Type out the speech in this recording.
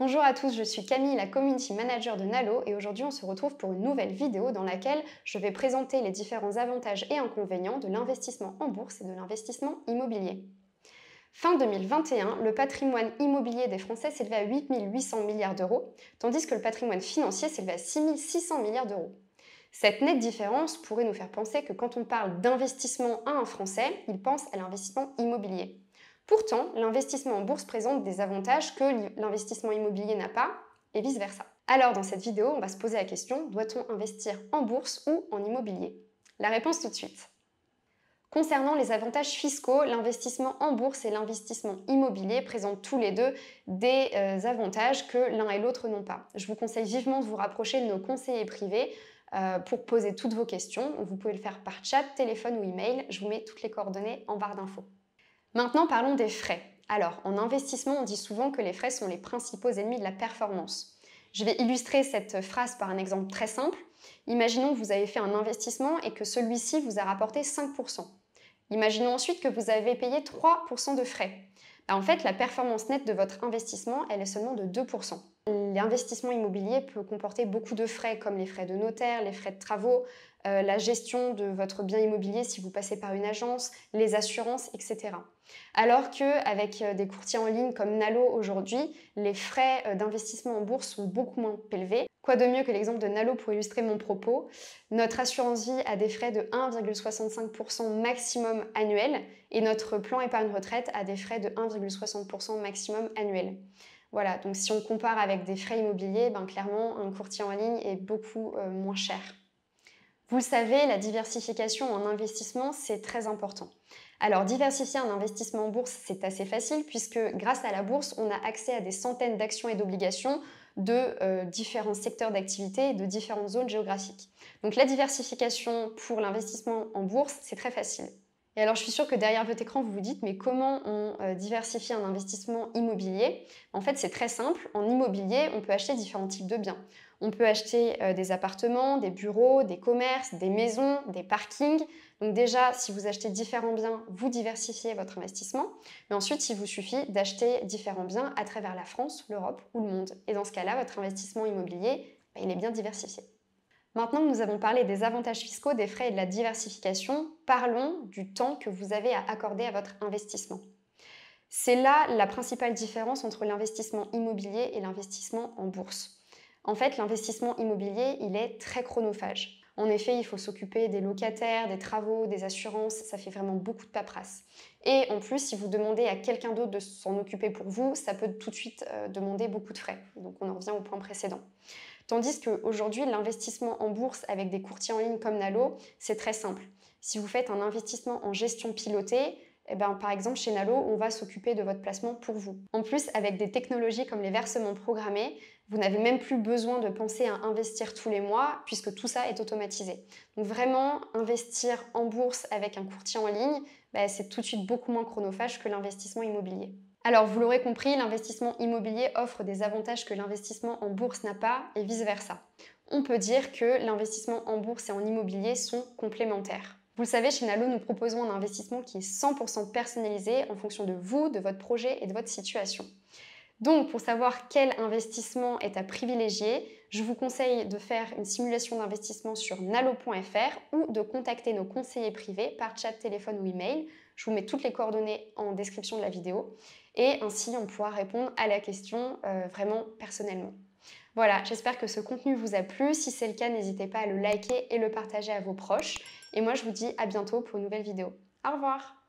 Bonjour à tous, je suis Camille, la Community Manager de Nalo et aujourd'hui on se retrouve pour une nouvelle vidéo dans laquelle je vais présenter les différents avantages et inconvénients de l'investissement en bourse et de l'investissement immobilier. Fin 2021, le patrimoine immobilier des Français s'élevait à 8 800 milliards d'euros, tandis que le patrimoine financier s'élevait à 6 600 milliards d'euros. Cette nette différence pourrait nous faire penser que quand on parle d'investissement à un Français, il pense à l'investissement immobilier. Pourtant, l'investissement en bourse présente des avantages que l'investissement immobilier n'a pas, et vice-versa. Alors dans cette vidéo, on va se poser la question, doit-on investir en bourse ou en immobilier La réponse tout de suite. Concernant les avantages fiscaux, l'investissement en bourse et l'investissement immobilier présentent tous les deux des euh, avantages que l'un et l'autre n'ont pas. Je vous conseille vivement de vous rapprocher de nos conseillers privés euh, pour poser toutes vos questions. Vous pouvez le faire par chat, téléphone ou email. Je vous mets toutes les coordonnées en barre d'infos. Maintenant, parlons des frais. Alors, en investissement, on dit souvent que les frais sont les principaux ennemis de la performance. Je vais illustrer cette phrase par un exemple très simple. Imaginons que vous avez fait un investissement et que celui-ci vous a rapporté 5%. Imaginons ensuite que vous avez payé 3% de frais. Bah, en fait, la performance nette de votre investissement, elle est seulement de 2%. L'investissement immobilier peut comporter beaucoup de frais comme les frais de notaire, les frais de travaux, euh, la gestion de votre bien immobilier si vous passez par une agence, les assurances, etc. Alors que avec euh, des courtiers en ligne comme Nalo aujourd'hui, les frais euh, d'investissement en bourse sont beaucoup moins élevés. Quoi de mieux que l'exemple de Nalo pour illustrer mon propos Notre assurance vie a des frais de 1,65% maximum annuel et notre plan épargne retraite a des frais de 1,60% maximum annuel. Voilà, donc si on compare avec des frais immobiliers, ben, clairement, un courtier en ligne est beaucoup euh, moins cher. Vous le savez, la diversification en investissement, c'est très important. Alors, diversifier un investissement en bourse, c'est assez facile puisque grâce à la bourse, on a accès à des centaines d'actions et d'obligations de euh, différents secteurs d'activité et de différentes zones géographiques. Donc, la diversification pour l'investissement en bourse, c'est très facile. Et alors, je suis sûre que derrière votre écran, vous vous dites, mais comment on euh, diversifie un investissement immobilier En fait, c'est très simple. En immobilier, on peut acheter différents types de biens. On peut acheter euh, des appartements, des bureaux, des commerces, des maisons, des parkings. Donc déjà, si vous achetez différents biens, vous diversifiez votre investissement. Mais ensuite, il vous suffit d'acheter différents biens à travers la France, l'Europe ou le monde. Et dans ce cas-là, votre investissement immobilier, bah, il est bien diversifié. Maintenant que nous avons parlé des avantages fiscaux, des frais et de la diversification, parlons du temps que vous avez à accorder à votre investissement. C'est là la principale différence entre l'investissement immobilier et l'investissement en bourse. En fait, l'investissement immobilier, il est très chronophage. En effet, il faut s'occuper des locataires, des travaux, des assurances, ça fait vraiment beaucoup de paperasse. Et en plus, si vous demandez à quelqu'un d'autre de s'en occuper pour vous, ça peut tout de suite euh, demander beaucoup de frais. Donc on en revient au point précédent. Tandis qu'aujourd'hui, l'investissement en bourse avec des courtiers en ligne comme Nalo, c'est très simple. Si vous faites un investissement en gestion pilotée, eh ben, par exemple, chez Nalo, on va s'occuper de votre placement pour vous. En plus, avec des technologies comme les versements programmés, vous n'avez même plus besoin de penser à investir tous les mois puisque tout ça est automatisé. Donc vraiment, investir en bourse avec un courtier en ligne, ben, c'est tout de suite beaucoup moins chronophage que l'investissement immobilier. Alors, vous l'aurez compris, l'investissement immobilier offre des avantages que l'investissement en bourse n'a pas et vice-versa. On peut dire que l'investissement en bourse et en immobilier sont complémentaires. Vous le savez, chez Nalo, nous proposons un investissement qui est 100% personnalisé en fonction de vous, de votre projet et de votre situation. Donc, pour savoir quel investissement est à privilégier, je vous conseille de faire une simulation d'investissement sur nalo.fr ou de contacter nos conseillers privés par chat, téléphone ou email. Je vous mets toutes les coordonnées en description de la vidéo et ainsi on pourra répondre à la question euh, vraiment personnellement. Voilà, j'espère que ce contenu vous a plu. Si c'est le cas, n'hésitez pas à le liker et le partager à vos proches. Et moi, je vous dis à bientôt pour une nouvelle vidéo. Au revoir